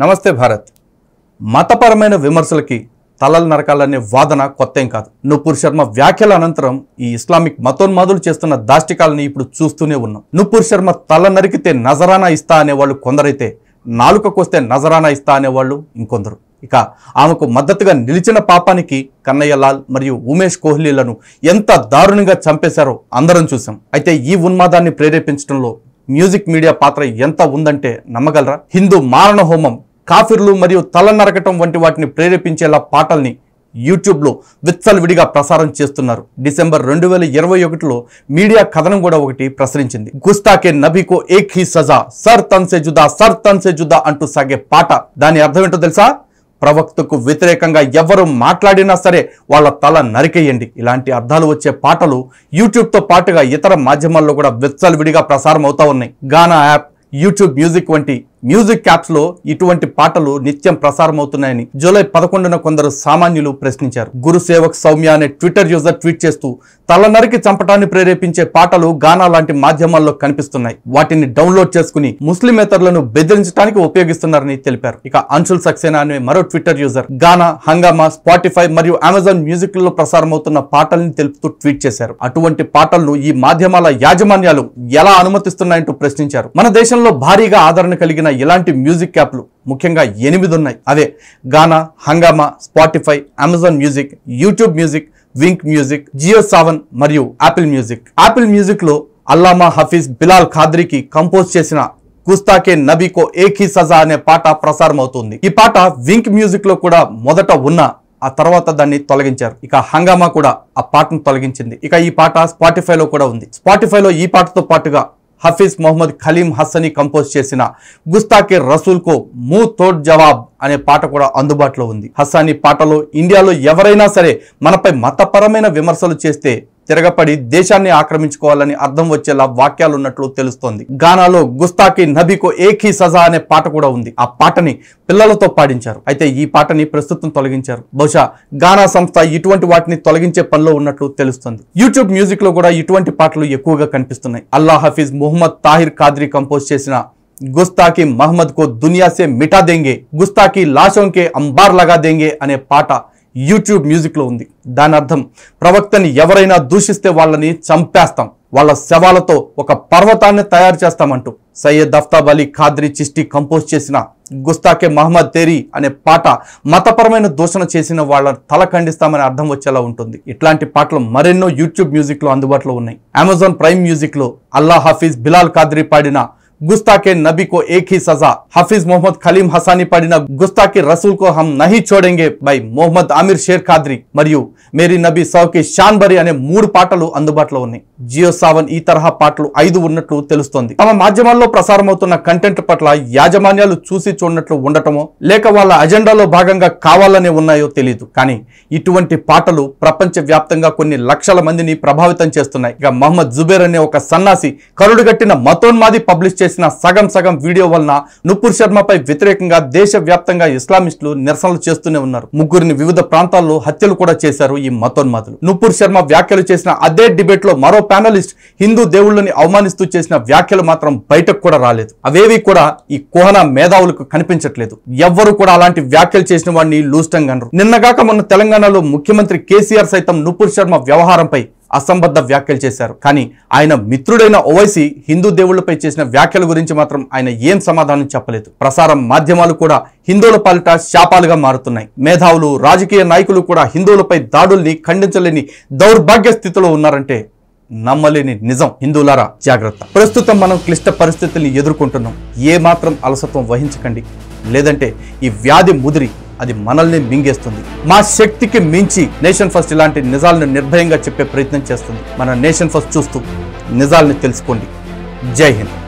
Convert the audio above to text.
నమస్తే భారత్ మతపరమైన విమర్శలకి తలలు నరకాలనే వాదన కొత్త ఏం కాదు నుపూర్ శర్మ వ్యాఖ్యల అనంతరం ఈ ఇస్లామిక్ మతోన్మాదులు చేస్తున్న దాష్టికాలని ఇప్పుడు చూస్తూనే ఉన్నాం నుపూర్ శర్మ తల నరికితే నజరానా ఇస్తా అనేవాళ్ళు కొందరైతే నాలుకకొస్తే నజరానా ఇస్తా అనేవాళ్ళు ఇంకొందరు ఇక ఆమెకు మద్దతుగా నిలిచిన పాపానికి కన్నయ్య లాల్ మరియు ఉమేష్ కోహ్లీలను ఎంత దారుణంగా చంపేశారో అందరం చూసాం అయితే ఈ ఉన్మాదాన్ని ప్రేరేపించడంలో మ్యూజిక్ మీడియా పాత్ర ఎంత ఉందంటే నమ్మగలరా హిందూ మారణ హోమం కాఫిర్లు మరియు తల నరకటం వంటి వాటిని ప్రేరేపించేలా పాటల్ని యూట్యూబ్లో విడిగా ప్రసారం చేస్తున్నారు డిసెంబర్ రెండు వేల ఇరవై ఒకటిలో మీడియా కథనం కూడా ఒకటి ప్రసరించింది గుస్తాకే నబీకో ఏక్ హీ సజా సర్ తన్సే జుదా సర్ తన్సే జుదా అంటూ సాగే పాట దాని అర్థం ఏంటో తెలుసా ప్రవక్తకు వ్యతిరేకంగా ఎవరు మాట్లాడినా సరే వాళ్ళ తల నరికేయండి ఇలాంటి అర్థాలు వచ్చే పాటలు యూట్యూబ్తో పాటుగా ఇతర మాధ్యమాల్లో కూడా విడిగా ప్రసారం అవుతా ఉన్నాయి గానా యాప్ యూట్యూబ్ మ్యూజిక్ వంటి మ్యూజిక్ లో ఇటువంటి పాటలు నిత్యం ప్రసారమవుతున్నాయని జూలై పదకొండున కొందరు సామాన్యులు ప్రశ్నించారు గురుసేవక్ సౌమ్య అనే ట్విట్టర్ యూజర్ ట్వీట్ చేస్తూ తలనరికి చంపటాన్ని ప్రేరేపించే పాటలు గానా లాంటి మాధ్యమాల్లో కనిపిస్తున్నాయి వాటిని డౌన్లోడ్ చేసుకుని ముస్లిమేతరులను బెదిరించడానికి ఉపయోగిస్తున్నారని తెలిపారు ఇక అంశుల్ సక్సేనా అనే మరో ట్విట్టర్ యూజర్ గానా హంగామా స్పాటిఫై మరియు అమెజాన్ లో ప్రసారమవుతున్న పాటల్ని తెలుపుతూ ట్వీట్ చేశారు అటువంటి పాటలను ఈ మాధ్యమాల యాజమాన్యాలు ఎలా అనుమతిస్తున్నాయంటూ ప్రశ్నించారు మన దేశంలో భారీగా ఆదరణ కలిగిన చేసిన ఇలాంటి మ్యూజిక్ యాప్లు ముఖ్యంగా ఎనిమిది ఉన్నాయి అదే Gaana Hungama Spotify Amazon music YouTube music Wynk music Jio Saavn మరియు యాపిల్ మ్యూజిక్ యాపిల్ మ్యూజిక్లో అల్లామా హఫీజ్ బిలాల్ ఖాద్రీకి కంపోజ్ చేసిన గుస్తాకే నబీకో ఏఖీ సజా అనే పాట ప్రసారమవుతుంది ఈ పాట వింక్ మ్యూజిక్లో కూడా మొదట ఉన్న ఆ తర్వాత దాన్ని తొలగించారు ఇక హంగామా కూడా ఆ పాటను తొలగించింది ఇక ఈ పాట స్పాటిఫైలో కూడా ఉంది స్పాటిఫైలో ఈ పాటతో పాటుగా హఫీజ్ మొహమ్మద్ ఖలీం హస్సని కంపోజ్ చేసిన గుస్తాకే రసూల్కు మూ తోడ్ జవాబ్ అనే పాట కూడా అందుబాటులో ఉంది హస్సాని పాటలో ఇండియాలో ఎవరైనా సరే మనపై మతపరమైన విమర్శలు చేస్తే తిరగపడి దేశాన్ని ఆక్రమించుకోవాలని అర్థం వచ్చేలా వాక్యాలు ఉన్నట్లు తెలుస్తోంది గానాలో గుస్తాకి నబీకో ఏకీ సజా అనే పాట కూడా ఉంది ఆ పాటని పిల్లలతో పాడించారు అయితే ఈ పాటని ప్రస్తుతం తొలగించారు బహుశా గానా సంస్థ ఇటువంటి వాటిని తొలగించే పనిలో ఉన్నట్లు తెలుస్తుంది యూట్యూబ్ మ్యూజిక్ లో కూడా ఇటువంటి పాటలు ఎక్కువగా కనిపిస్తున్నాయి అల్లా హఫీజ్ మొహమ్మద్ తాహిర్ ఖాద్రి కంపోజ్ చేసిన గుస్తాకి మహమ్మద్ కో దునియాసే మిటా దెంగే గుస్తాకి లాషోంకే అంబార్ లగా దెంగే అనే పాట యూట్యూబ్ మ్యూజిక్లో ఉంది దాని అర్థం ప్రవక్తని ఎవరైనా దూషిస్తే వాళ్ళని చంపేస్తాం వాళ్ళ శవాలతో ఒక పర్వతాన్ని తయారు చేస్తామంటూ సయ్యద్ అఫ్తాబ్ అలీ ఖాద్రీ చిష్టి కంపోజ్ చేసిన గుస్తాకే మహమ్మద్ తేరీ అనే పాట మతపరమైన దూషణ చేసిన వాళ్ళ తల ఖండిస్తామని అర్థం వచ్చేలా ఉంటుంది ఇట్లాంటి పాటలు మరెన్నో యూట్యూబ్ మ్యూజిక్లో అందుబాటులో ఉన్నాయి అమెజాన్ ప్రైమ్ మ్యూజిక్లో అల్లా హఫీజ్ బిలాల్ ఖాద్రీ పాడిన गुस्ताके नबी को एक ही सजा हफीज मोहम्मद खलीम हसानी पड़ना गुस्ता के रसूल को हम नहीं छोड़ेंगे भाई मोहम्मद షేర్ ఖాద్రి మరియు మేరీ నబీ సౌకి షాన్ బరి అనే మూడు పాటలు అందుబాటులో ఉన్నాయి జియో సావన్ ఈ తరహా పాటలు ఐదు ఉన్నట్లు తెలుస్తోంది తమ మాధ్యమాల్లో ప్రసారమవుతున్న కంటెంట్ పట్ల యాజమాన్యాలు చూసి చూడనట్లు ఉండటమో లేక వాళ్ళ అజెండాలో భాగంగా కావాలనే ఉన్నాయో తెలియదు కానీ ఇటువంటి పాటలు ప్రపంచ వ్యాప్తంగా కొన్ని లక్షల మందిని ప్రభావితం చేస్తున్నాయి ఇక మహమ్మద్ జుబేర్ అనే ఒక సన్నాసి కరుడుగట్టిన మతోన్మాది పబ్లిష్ చేసిన చేసిన సగం సగం వీడియో వలన నుప్పుర్ శర్మపై వ్యతిరేకంగా దేశవ్యాప్తంగా ఇస్లామిస్టులు నిరసనలు చేస్తూనే ఉన్నారు ముగ్గురిని వివిధ ప్రాంతాల్లో హత్యలు కూడా చేశారు ఈ మతోన్మాదులు నుపూర్ శర్మ వ్యాఖ్యలు చేసిన అదే డిబేట్ లో మరో ప్యానలిస్ట్ హిందూ దేవుళ్ళని అవమానిస్తూ చేసిన వ్యాఖ్యలు మాత్రం బయటకు కూడా రాలేదు అవేవి కూడా ఈ కోహన మేధావులకు కనిపించట్లేదు ఎవ్వరు కూడా అలాంటి వ్యాఖ్యలు చేసిన వాడిని లూస్టంగా నిన్నగాక మొన్న తెలంగాణలో ముఖ్యమంత్రి కేసీఆర్ సైతం నుపుర్ శర్మ వ్యవహారంపై అసంబద్ధ వ్యాఖ్యలు చేశారు కానీ ఆయన మిత్రుడైన ఓవైసీ హిందూ దేవుళ్లపై చేసిన వ్యాఖ్యల గురించి మాత్రం ఆయన ఏం సమాధానం చెప్పలేదు ప్రసార మాధ్యమాలు కూడా హిందువుల పాలిట శాపాలుగా మారుతున్నాయి మేధావులు రాజకీయ నాయకులు కూడా హిందువులపై దాడుల్ని ఖండించలేని దౌర్భాగ్య స్థితిలో ఉన్నారంటే నమ్మలేని నిజం హిందువులారా జాగ్రత్త ప్రస్తుతం మనం క్లిష్ట పరిస్థితుల్ని ఎదుర్కొంటున్నాం ఏమాత్రం అలసత్వం వహించకండి లేదంటే ఈ వ్యాధి ముదిరి అది మనల్ని మింగేస్తుంది మా శక్తికి మించి నేషన్ ఫస్ట్ ఇలాంటి నిజాలను నిర్భయంగా చెప్పే ప్రయత్నం చేస్తుంది మన నేషన్ ఫస్ట్ చూస్తూ నిజాలను తెలుసుకోండి జై హింద్